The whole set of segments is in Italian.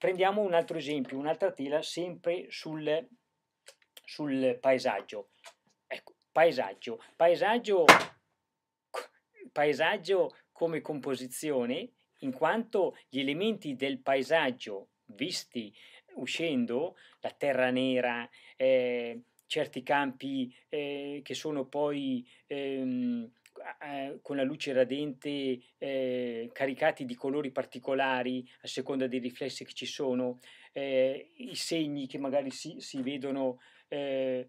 Prendiamo un altro esempio, un'altra tela sempre sul, sul paesaggio. Ecco, paesaggio. Paesaggio, paesaggio come composizione, in quanto gli elementi del paesaggio visti uscendo, la terra nera, eh, certi campi eh, che sono poi ehm, con la luce radente eh, caricati di colori particolari a seconda dei riflessi che ci sono, eh, i segni che magari si, si vedono eh,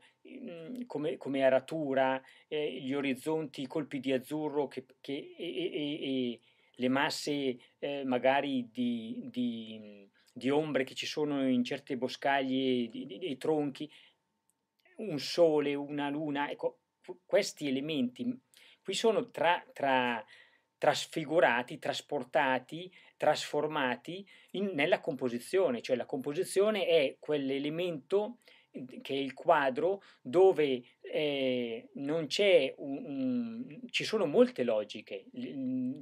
come, come, aratura, eh, gli orizzonti, i colpi di azzurro che, che, e, e, e, le masse eh, magari di, di, di, ombre che ci sono in certe boscaglie e tronchi, un sole, una luna, ecco, questi elementi qui sono tra, tra, trasfigurati, trasportati, trasformati in, nella composizione, cioè la composizione è quell'elemento eh, che è il quadro dove eh, non c'è un, un, ci sono molte logiche,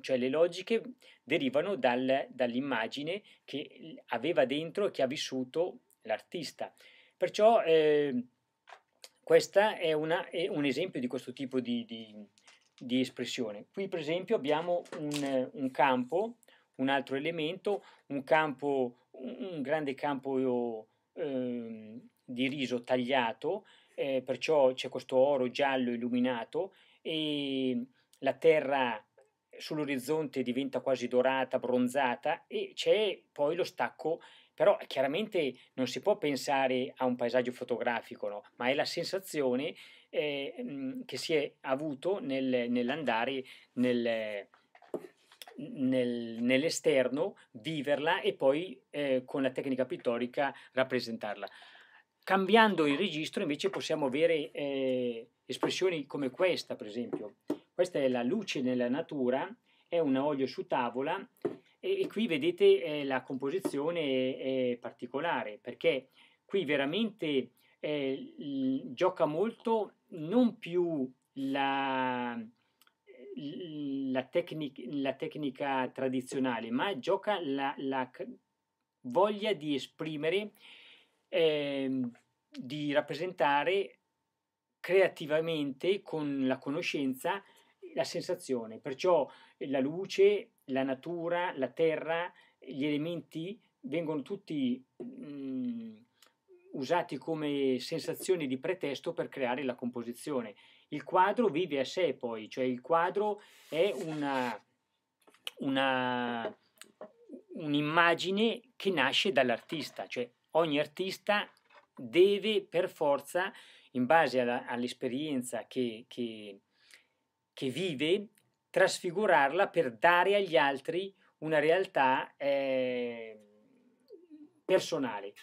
cioè le logiche derivano dal, dall'immagine che aveva dentro e che ha vissuto l'artista. Perciò eh, questo è, è, un esempio di questo tipo di, di, di espressione. Qui per esempio abbiamo un, un campo, un altro elemento, un, campo, un grande campo eh, di riso tagliato, eh, perciò c'è questo oro giallo illuminato e la terra sull'orizzonte diventa quasi dorata, bronzata e c'è poi lo stacco, però chiaramente non si può pensare a un paesaggio fotografico, no? ma è la sensazione eh, che si è avuto nel, nell'andare nel, nel, nell'esterno, viverla e poi eh, con la tecnica pittorica rappresentarla. Cambiando il registro invece possiamo avere eh, espressioni come questa, per esempio. Questa è la luce nella natura, è un olio su tavola e, e qui vedete eh, la composizione è, è particolare perché qui veramente eh, gioca molto non più la, la, tecnic, la tecnica tradizionale, ma gioca la, la voglia di esprimere, eh, di rappresentare creativamente con la conoscenza la sensazione, perciò la luce, la natura, la terra, gli elementi vengono tutti usati come sensazioni di pretesto per creare la composizione. Il quadro vive a sé poi, cioè il quadro è una, una, un'immagine che nasce dall'artista, cioè ogni artista deve per forza, in base alla, all'esperienza che, che, che vive, trasfigurarla per dare agli altri una realtà eh, personale.